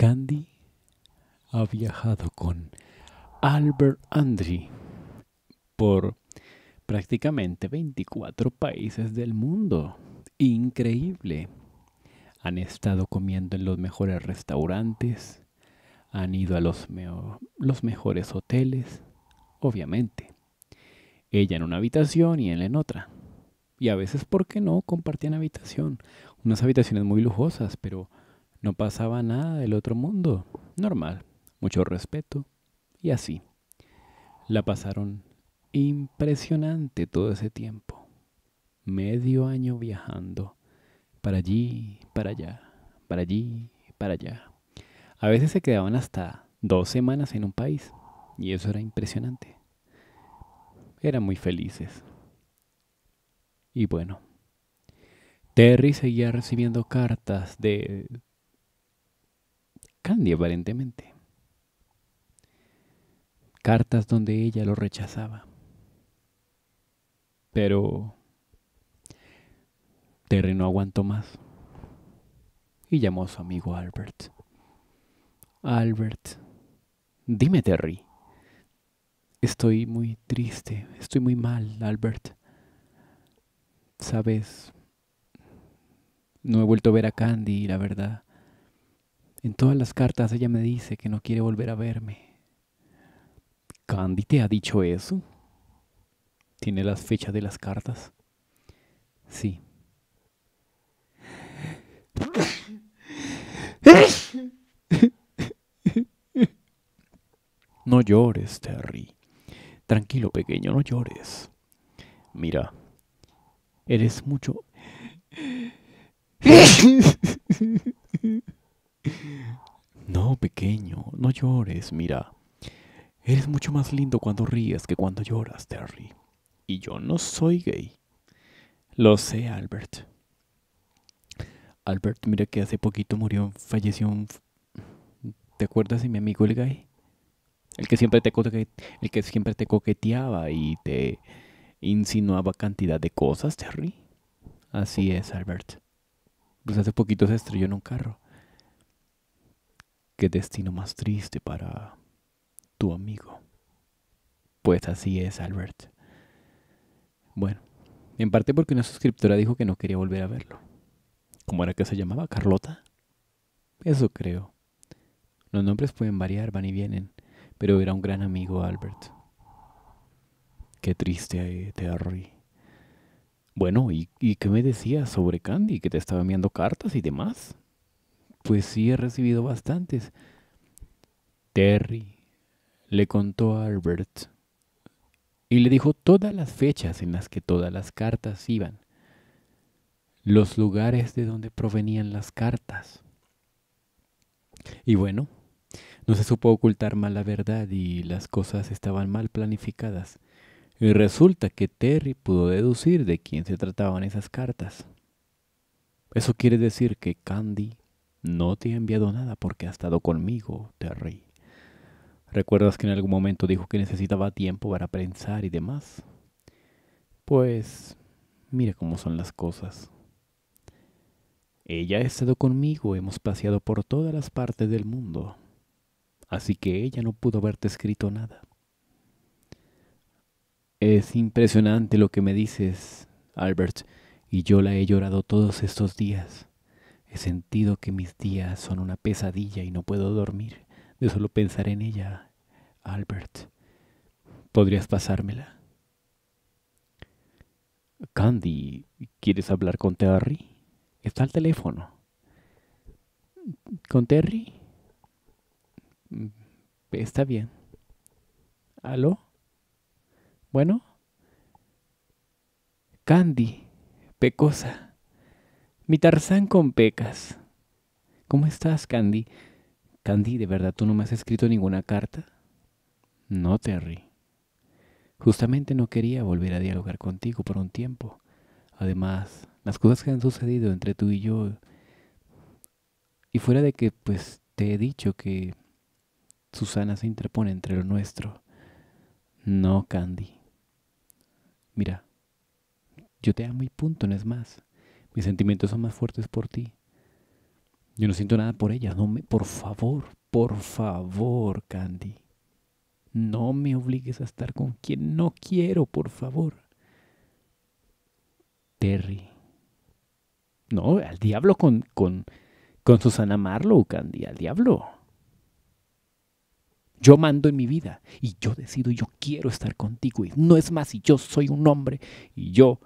Candy ha viajado con Albert Andre por prácticamente 24 países del mundo. Increíble. Han estado comiendo en los mejores restaurantes, han ido a los, los mejores hoteles, obviamente. Ella en una habitación y él en otra. Y a veces, ¿por qué no? Compartían habitación. Unas habitaciones muy lujosas, pero no pasaba nada del otro mundo. Normal, mucho respeto y así. La pasaron impresionante todo ese tiempo. Medio año viajando. Para allí, para allá, para allí, para allá. A veces se quedaban hasta dos semanas en un país. Y eso era impresionante. Eran muy felices. Y bueno, Terry seguía recibiendo cartas de Candy aparentemente. Cartas donde ella lo rechazaba. Pero Terry no aguantó más y llamó a su amigo Albert. Albert, dime Terry. Estoy muy triste, estoy muy mal, Albert. Sabes, no he vuelto a ver a Candy, la verdad. En todas las cartas ella me dice que no quiere volver a verme. ¿Candy te ha dicho eso? ¿Tiene las fechas de las cartas? Sí. No llores, Terry. Tranquilo, pequeño, no llores. Mira, eres mucho... No, pequeño, no llores, mira. Eres mucho más lindo cuando ríes que cuando lloras, Terry. Y yo no soy gay. Lo sé, Albert. Albert, mira que hace poquito murió, falleció un... ¿Te acuerdas de mi amigo el gay? El que siempre te, el que siempre te coqueteaba y te insinuaba cantidad de cosas, Terry. Así es, Albert. Pues hace poquito se estrelló en un carro. Qué destino más triste para tu amigo. Pues así es, Albert. Bueno, en parte porque una suscriptora dijo que no quería volver a verlo. ¿Cómo era que se llamaba? ¿Carlota? Eso creo. Los nombres pueden variar, van y vienen, pero era un gran amigo Albert. Qué triste, eh, Terry. Bueno, ¿y, ¿y qué me decías sobre Candy? Que te estaba enviando cartas y demás. Pues sí, he recibido bastantes. Terry le contó a Albert y le dijo todas las fechas en las que todas las cartas iban, los lugares de donde provenían las cartas. Y bueno, no se supo ocultar mal la verdad y las cosas estaban mal planificadas. Y resulta que Terry pudo deducir de quién se trataban esas cartas. Eso quiere decir que Candy no te he enviado nada porque ha estado conmigo, Terry. ¿Recuerdas que en algún momento dijo que necesitaba tiempo para pensar y demás? Pues mira cómo son las cosas. Ella ha estado conmigo, hemos paseado por todas las partes del mundo, así que ella no pudo haberte escrito nada. Es impresionante lo que me dices, Albert, y yo la he llorado todos estos días. He sentido que mis días son una pesadilla y no puedo dormir de solo pensar en ella, Albert. ¿Podrías pasármela? Candy, ¿quieres hablar con Terry? Está al teléfono. ¿Con Terry? Mm, está bien. ¿Aló? ¿Bueno? Candy, pecosa. Mi Tarzán con pecas. ¿Cómo estás, Candy? Candy, ¿de verdad tú no me has escrito ninguna carta? No, Terry. Justamente no quería volver a dialogar contigo por un tiempo. Además, las cosas que han sucedido entre tú y yo... Y fuera de que, pues, te he dicho que Susana se interpone entre lo nuestro. No, Candy. Mira, yo te amo y punto, no es más. Mis sentimientos son más fuertes por ti. Yo no siento nada por ella. No me, por favor, por favor, Candy. No me obligues a estar con quien no quiero, por favor. Terry. No, al diablo con, con, Susana Marlowe, Candy, al diablo. Yo mando en mi vida y yo decido y yo quiero estar contigo. Y no es más, y yo soy un hombre y yo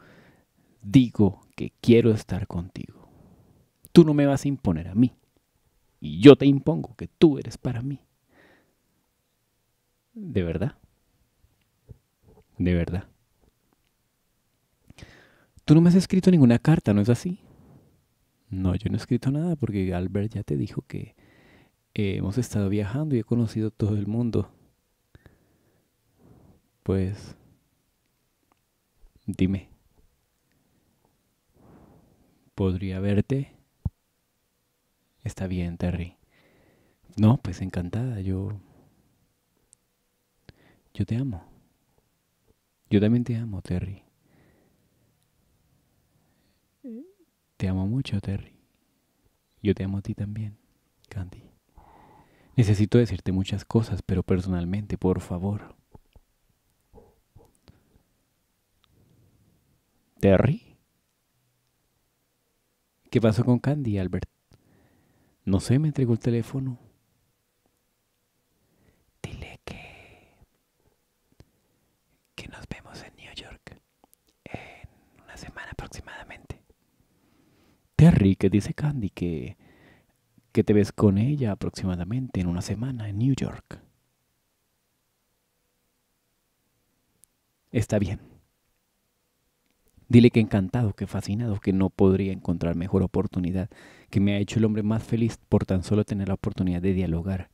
digo que quiero estar contigo. Tú no me vas a imponer a mí. Y yo te impongo que tú eres para mí. ¿De verdad? ¿De verdad? Tú no me has escrito ninguna carta, ¿no es así? No, yo no he escrito nada porque Albert ya te dijo que eh, hemos estado viajando y he conocido todo el mundo. Pues, dime, ¿Podría verte? Está bien, Terry. No, pues encantada, yo... Yo te amo. Yo también te amo, Terry. Te amo mucho, Terry. Yo te amo a ti también, Candy. Necesito decirte muchas cosas, pero personalmente, por favor. Terry. ¿Qué pasó con Candy, Albert? No sé, me entregó el teléfono. Dile que. que nos vemos en New York. En una semana aproximadamente. Terry, que dice Candy que. que te ves con ella aproximadamente en una semana en New York. Está bien. Dile que encantado, que fascinado, que no podría encontrar mejor oportunidad, que me ha hecho el hombre más feliz por tan solo tener la oportunidad de dialogar.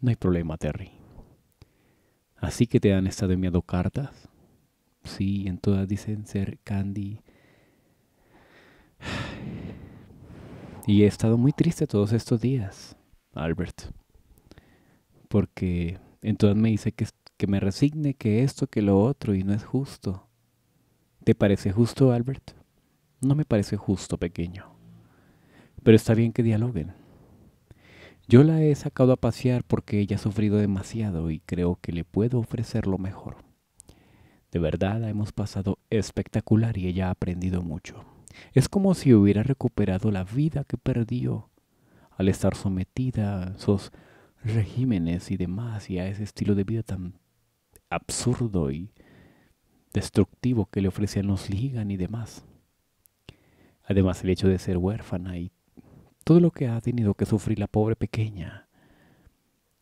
No hay problema, Terry. Así que te han estado enviando cartas. Sí, en todas dicen ser Candy. Y he estado muy triste todos estos días, Albert. Porque en todas me dice que que me resigne que esto, que lo otro, y no es justo. ¿Te parece justo, Albert? No me parece justo, pequeño. Pero está bien que dialoguen. Yo la he sacado a pasear porque ella ha sufrido demasiado y creo que le puedo ofrecer lo mejor. De verdad la hemos pasado espectacular y ella ha aprendido mucho. Es como si hubiera recuperado la vida que perdió al estar sometida a esos regímenes y demás y a ese estilo de vida tan absurdo y destructivo que le ofrecían los Ligan y demás. Además el hecho de ser huérfana y todo lo que ha tenido que sufrir la pobre pequeña.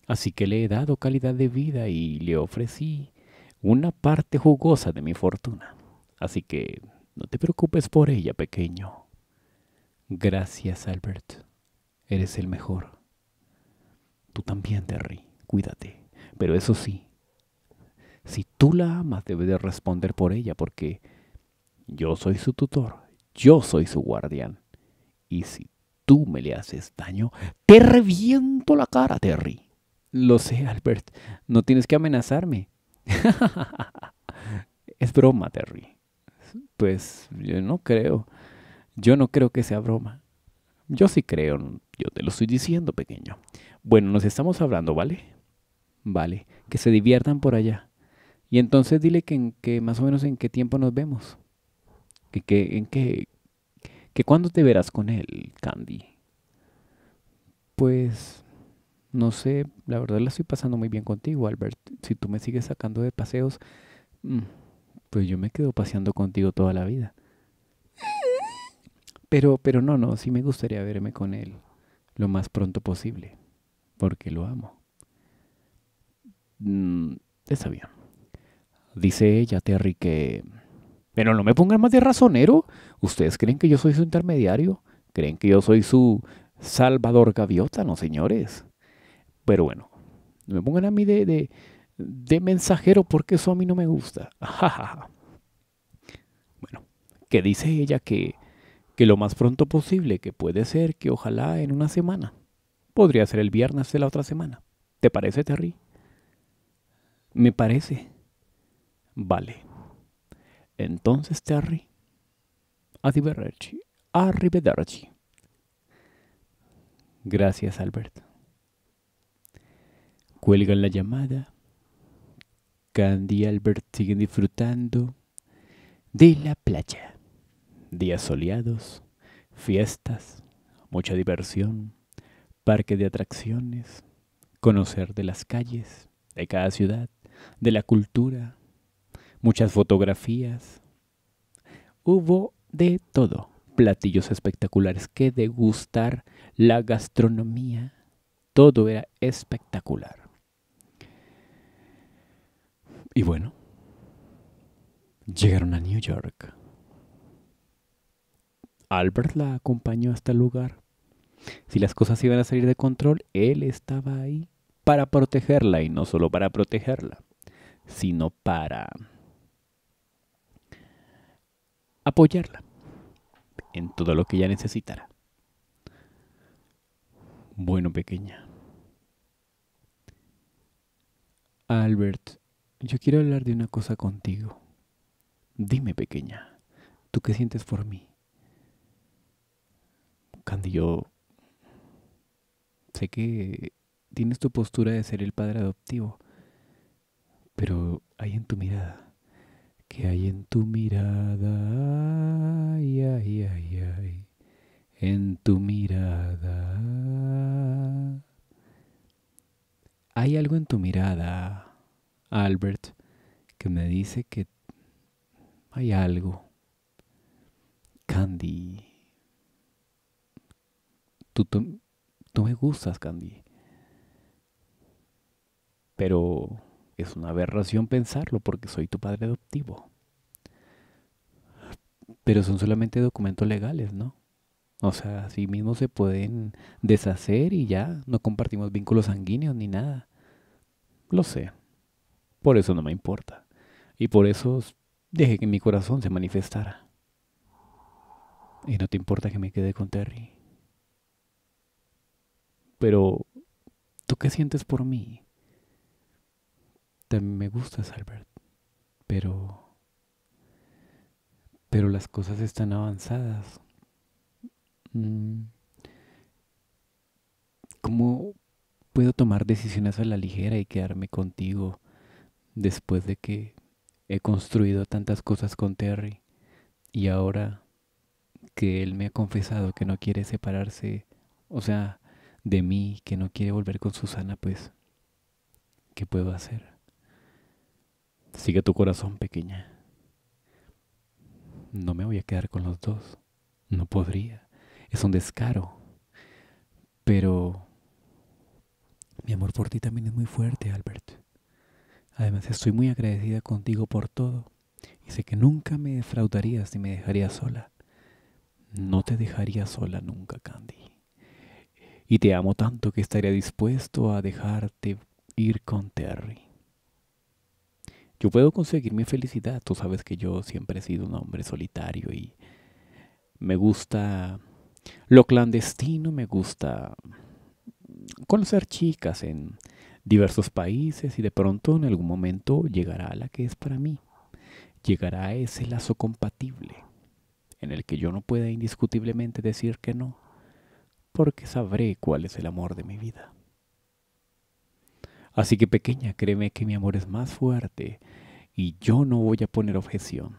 Así que le he dado calidad de vida y le ofrecí una parte jugosa de mi fortuna. Así que no te preocupes por ella, pequeño. Gracias, Albert. Eres el mejor. Tú también, Terry. Cuídate. Pero eso sí, si tú la amas, debes de responder por ella, porque yo soy su tutor, yo soy su guardián. Y si tú me le haces daño, te reviento la cara, Terry. Lo sé, Albert, no tienes que amenazarme. es broma, Terry. Pues yo no creo. Yo no creo que sea broma. Yo sí creo, yo te lo estoy diciendo, pequeño. Bueno, nos estamos hablando, ¿vale? Vale, que se diviertan por allá. Y entonces dile que, en, que más o menos en qué tiempo nos vemos. Que, que, en qué, que cuándo te verás con él, Candy. Pues no sé, la verdad la estoy pasando muy bien contigo, Albert. Si tú me sigues sacando de paseos, mm, pues yo me quedo paseando contigo toda la vida. Pero, pero no, no, sí me gustaría verme con él lo más pronto posible, porque lo amo. Mm, está bien. Dice ella, Terry, que... Pero no me pongan más de razonero. ¿Ustedes creen que yo soy su intermediario? ¿Creen que yo soy su Salvador Gaviota? No, señores. Pero bueno, no me pongan a mí de, de, mensajero porque eso a mí no me gusta. bueno, que dice ella que, que lo más pronto posible, que puede ser que ojalá en una semana. Podría ser el viernes de la otra semana. ¿Te parece, Terry? Me parece, Vale. Entonces, Terry, arrivederci, arrivederci. Gracias, Albert. Cuelgan la llamada. Candy y Albert siguen disfrutando de la playa. Días soleados, fiestas, mucha diversión, parque de atracciones, conocer de las calles, de cada ciudad, de la cultura, muchas fotografías. Hubo de todo, platillos espectaculares que degustar, la gastronomía, todo era espectacular. Y bueno, llegaron a New York. Albert la acompañó hasta el lugar. Si las cosas iban a salir de control, él estaba ahí para protegerla y no solo para protegerla, sino para apoyarla en todo lo que ella necesitara. Bueno, pequeña. Albert, yo quiero hablar de una cosa contigo. Dime, pequeña, ¿tú qué sientes por mí? Candy, yo sé que tienes tu postura de ser el padre adoptivo, pero hay en tu mirada que hay en tu mirada, ay, ay, ay, en tu mirada. Hay algo en tu mirada, Albert, que me dice que hay algo. Candy. tú, tú me gustas, Candy. Pero es una aberración pensarlo porque soy tu padre adoptivo. Pero son solamente documentos legales, ¿no? O sea, así mismo se pueden deshacer y ya, no compartimos vínculos sanguíneos ni nada. Lo sé. Por eso no me importa. Y por eso dejé que mi corazón se manifestara. Y no te importa que me quede con Terry. Pero, ¿tú qué sientes por mí? También me gustas, Albert, pero... Pero las cosas están avanzadas. Mm. ¿Cómo puedo tomar decisiones a la ligera y quedarme contigo después de que he construido tantas cosas con Terry y ahora que él me ha confesado que no quiere separarse, o sea, de mí, que no quiere volver con Susana, pues, ¿qué puedo hacer? Sigue tu corazón, pequeña. No me voy a quedar con los dos. No podría. Es un descaro. Pero mi amor por ti también es muy fuerte, Albert. Además, estoy muy agradecida contigo por todo. Y sé que nunca me defraudarías ni me dejarías sola. No te dejaría sola nunca, Candy. Y te amo tanto que estaría dispuesto a dejarte ir con Terry. Yo puedo conseguir mi felicidad. Tú sabes que yo siempre he sido un hombre solitario y me gusta lo clandestino, me gusta conocer chicas en diversos países y de pronto en algún momento llegará la que es para mí. Llegará ese lazo compatible en el que yo no pueda indiscutiblemente decir que no, porque sabré cuál es el amor de mi vida. Así que pequeña, créeme que mi amor es más fuerte y yo no voy a poner objeción.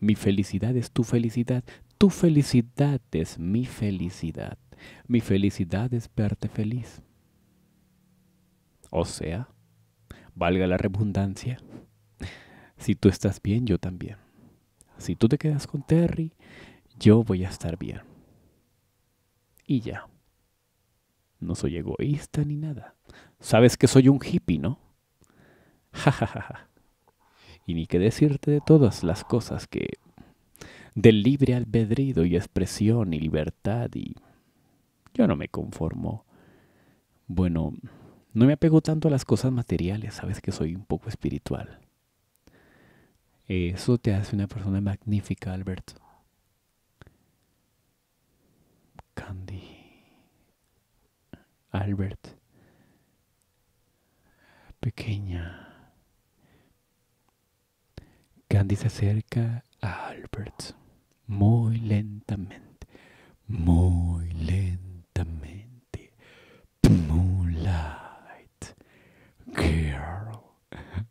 Mi felicidad es tu felicidad, tu felicidad es mi felicidad. Mi felicidad es verte feliz. O sea, valga la redundancia, si tú estás bien, yo también. Si tú te quedas con Terry, yo voy a estar bien. Y ya. No soy egoísta ni nada. Sabes que soy un hippie, ¿no? Ja, Y ni qué decirte de todas las cosas que... Del libre albedrío y expresión y libertad y... Yo no me conformo. Bueno, no me apego tanto a las cosas materiales, sabes que soy un poco espiritual. Eso te hace una persona magnífica, Alberto. Candy. Albert. Pequeña. Candy se acerca a Albert muy lentamente, muy lentamente. Moonlight Girl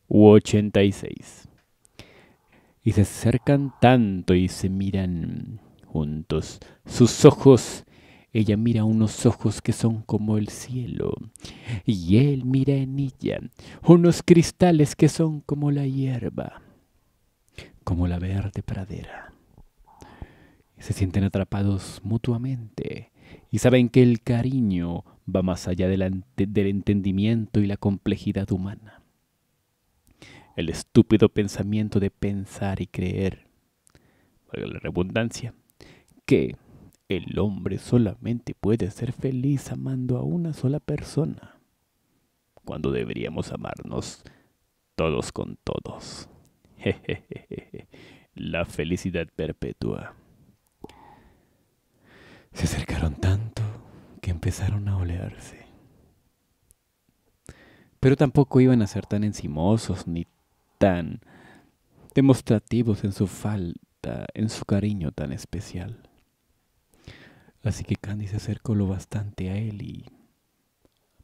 U86. Y se acercan tanto y se miran juntos. Sus ojos ella mira unos ojos que son como el cielo, y él mira en ella unos cristales que son como la hierba, como la verde pradera. Se sienten atrapados mutuamente y saben que el cariño va más allá del, entendimiento y la complejidad humana. El estúpido pensamiento de pensar y creer, la redundancia, que el hombre solamente puede ser feliz amando a una sola persona, cuando deberíamos amarnos todos con todos. La felicidad perpetua. Se acercaron tanto que empezaron a olearse. Pero tampoco iban a ser tan encimosos ni tan demostrativos en su falta, en su cariño tan especial. Así que Candy se acercó lo bastante a él y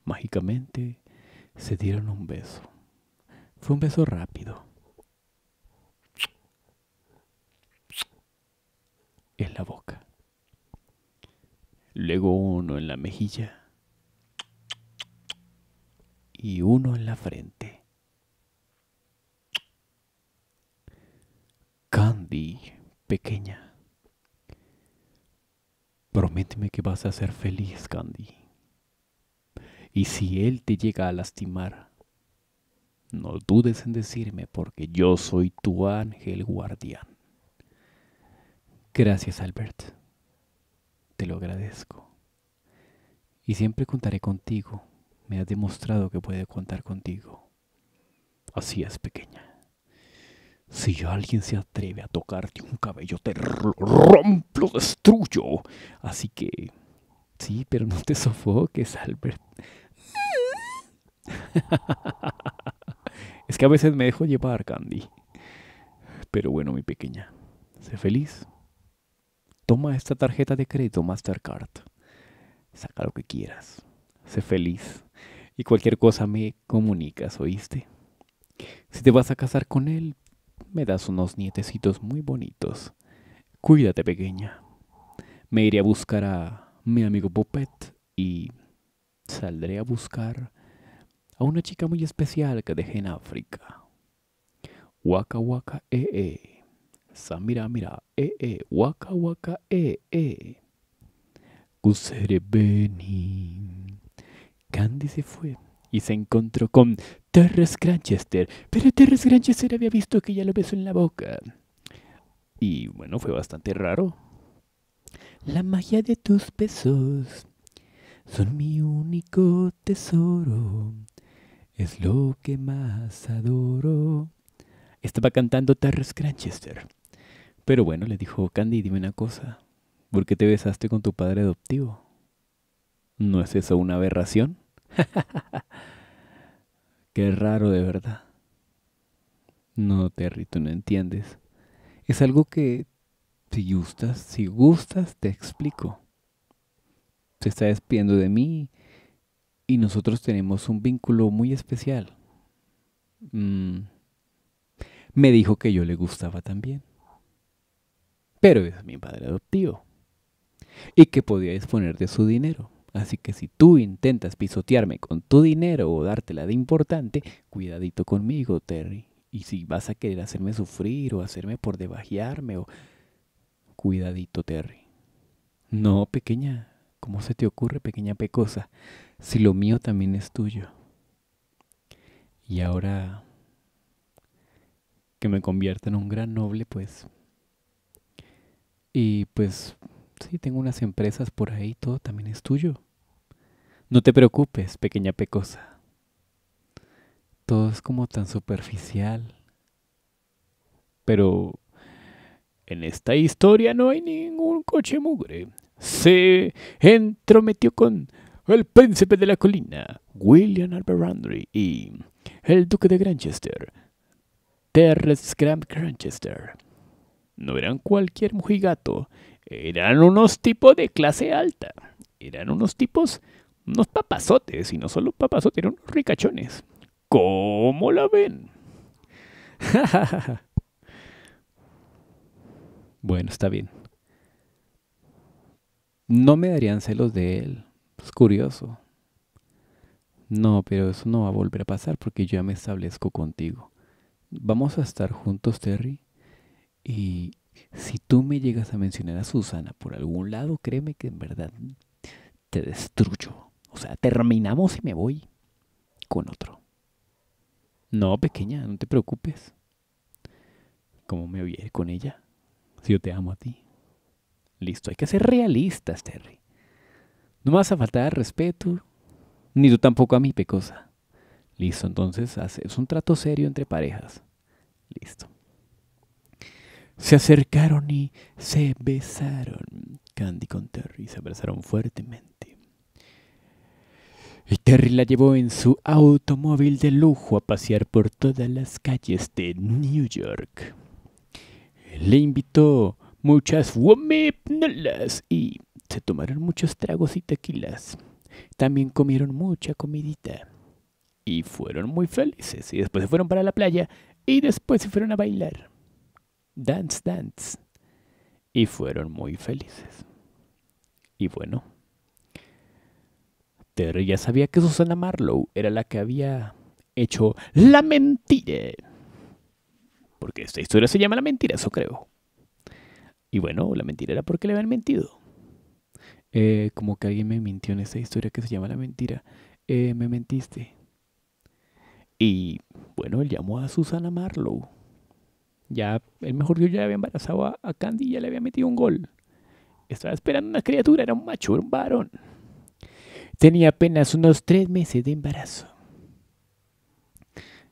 mágicamente se dieron un beso. Fue un beso rápido. En la boca. Luego uno en la mejilla. Y uno en la frente. Candy, pequeña, Prométeme que vas a ser feliz, Candy. Y si él te llega a lastimar, no dudes en decirme porque yo soy tu ángel guardián. Gracias, Albert. Te lo agradezco. Y siempre contaré contigo. Me has demostrado que puedo contar contigo. Así es, pequeña. Si alguien se atreve a tocarte un cabello, te rompo, lo destruyo. Así que... Sí, pero no te sofoques, Albert. es que a veces me dejo llevar, Candy. Pero bueno, mi pequeña, sé feliz. Toma esta tarjeta de crédito Mastercard. Saca lo que quieras. Sé feliz. Y cualquier cosa me comunicas, ¿oíste? Si te vas a casar con él, me das unos nietecitos muy bonitos. Cuídate, pequeña. Me iré a buscar a mi amigo Puppet. y saldré a buscar a una chica muy especial que dejé en África. Waka waka e e. Samira mira e e. Waka waka e e. Kusere Beni. Candy se fue y se encontró con Terrence Granchester. Pero Terrence Granchester había visto que ya lo besó en la boca. Y bueno, fue bastante raro. La magia de tus besos son mi único tesoro. Es lo que más adoro. Estaba cantando Terrence Granchester. Pero bueno, le dijo, Candy, dime una cosa. ¿Por qué te besaste con tu padre adoptivo? ¿No es eso una aberración? Qué raro de verdad. No, Terry, tú no entiendes. Es algo que, si gustas, si gustas, te explico. Se está despidiendo de mí y nosotros tenemos un vínculo muy especial. Mm. Me dijo que yo le gustaba también. Pero es mi padre adoptivo. Y que podía disponer de su dinero. Así que si tú intentas pisotearme con tu dinero o dártela de importante, cuidadito conmigo, Terry. Y si vas a querer hacerme sufrir o hacerme por debajearme o... Cuidadito, Terry. No, pequeña. ¿Cómo se te ocurre, pequeña pecosa? Si lo mío también es tuyo. Y ahora que me convierta en un gran noble, pues... Y pues, sí, tengo unas empresas por ahí, todo también es tuyo. No te preocupes, pequeña pecosa. Todo es como tan superficial. Pero en esta historia no hay ningún coche mugre. Se entrometió con el príncipe de la colina, William Alberandry, y el duque de Granchester, Terrence Graham Granchester. No eran cualquier mujigato. eran unos tipos de clase alta, eran unos tipos unos papazotes, y no solo papazotes, eran unos ricachones. ¿Cómo la ven? bueno, está bien. No me darían celos de él. Es curioso. No, pero eso no va a volver a pasar porque yo ya me establezco contigo. Vamos a estar juntos, Terry. Y si tú me llegas a mencionar a Susana por algún lado, créeme que en verdad te destruyo. O sea, terminamos y me voy con otro. No, pequeña, no te preocupes. ¿Cómo me voy con ella? Si yo te amo a ti. Listo, hay que ser realistas, Terry. No me vas a faltar respeto, ni tú tampoco a mi pecosa. Listo, entonces es un trato serio entre parejas. Listo. Se acercaron y se besaron. Candy con Terry se abrazaron fuertemente y Terry la llevó en su automóvil de lujo a pasear por todas las calles de New York. Le invitó muchas womipnolas y se tomaron muchos tragos y tequilas. También comieron mucha comidita. Y fueron muy felices. Y después se fueron para la playa. Y después se fueron a bailar. Dance, dance. Y fueron muy felices. Y bueno, ya sabía que Susana Marlowe era la que había hecho la mentira. Porque esta historia se llama La mentira, eso creo. Y bueno, la mentira era porque le habían mentido. Eh, como que alguien me mintió en esta historia que se llama La mentira. Eh, me mentiste. Y bueno, él llamó a Susana Marlowe. Ya, el mejor yo ya había embarazado a, Candy y ya le había metido un gol. Estaba esperando una criatura, era un macho, era un varón. Tenía apenas unos tres meses de embarazo.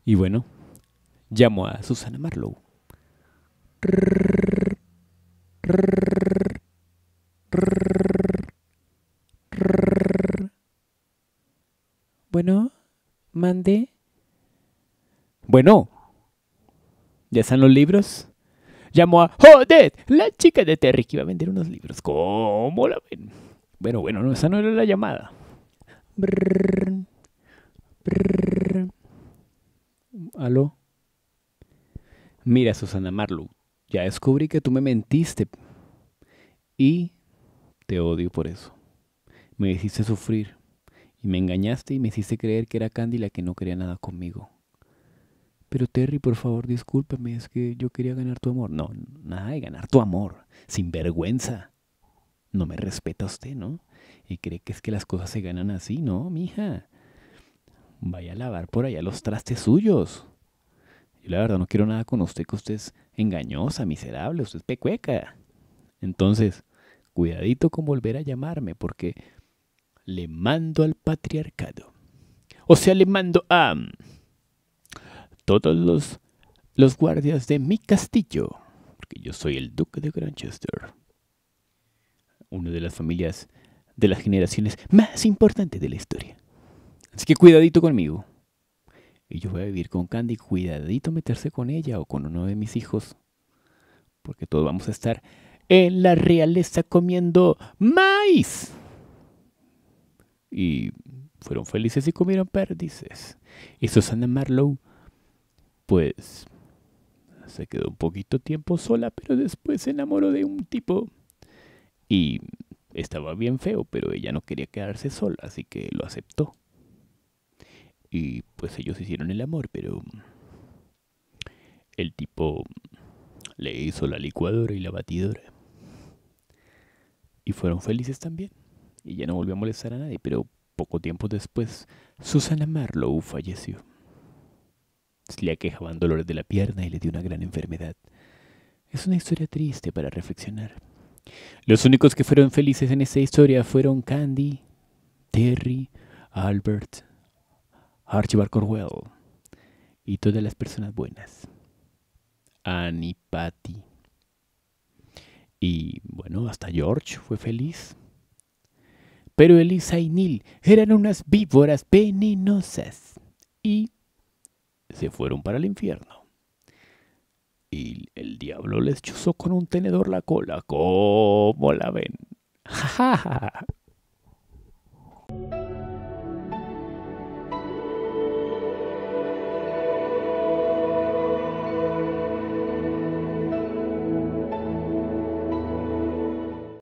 Y bueno, llamó a Susana Marlowe. Bueno, mande. Bueno, ¿ya están los libros? Llamó a Jodet, la chica de Terry que iba a vender unos libros. ¿Cómo la ven? Bueno, bueno, no, esa no era la llamada. ¿Aló? Mira, Susana Marlowe, ya descubrí que tú me mentiste. Y te odio por eso. Me hiciste sufrir. Y me engañaste y me hiciste creer que era Candy la que no quería nada conmigo. Pero Terry, por favor, discúlpame, es que yo quería ganar tu amor. No, nada de ganar tu amor. Sin vergüenza. No me respeta usted, ¿no? y cree que es que las cosas se ganan así, ¿no, mija? Vaya a lavar por allá los trastes suyos. Yo la verdad no quiero nada con usted, que usted es engañosa, miserable, usted es pecueca. Entonces, cuidadito con volver a llamarme porque le mando al patriarcado. O sea, le mando a todos los, los guardias de mi castillo, porque yo soy el duque de Granchester. Una de las familias de las generaciones más importantes de la historia. Así que cuidadito conmigo. Y yo voy a vivir con Candy, cuidadito meterse con ella o con uno de mis hijos. Porque todos vamos a estar en la realeza comiendo maíz. Y fueron felices y comieron perdices. Y Susana Marlowe, pues, se quedó un poquito tiempo sola, pero después se enamoró de un tipo. Y estaba bien feo, pero ella no quería quedarse sola, así que lo aceptó. Y pues ellos hicieron el amor, pero el tipo le hizo la licuadora y la batidora. Y fueron felices también. Y ya no volvió a molestar a nadie, pero poco tiempo después, Susana Marlowe falleció. Le aquejaban dolores de la pierna y le dio una gran enfermedad. Es una historia triste para reflexionar. Los únicos que fueron felices en esa historia fueron Candy, Terry, Albert, Archibald Corwell y todas las personas buenas. Annie, Patty. Y bueno, hasta George fue feliz. Pero Elisa y Neil eran unas víboras venenosas y se fueron para el infierno. Y el diablo les chuzó con un tenedor la cola. ¿Cómo la ven? ¡Ja, ja!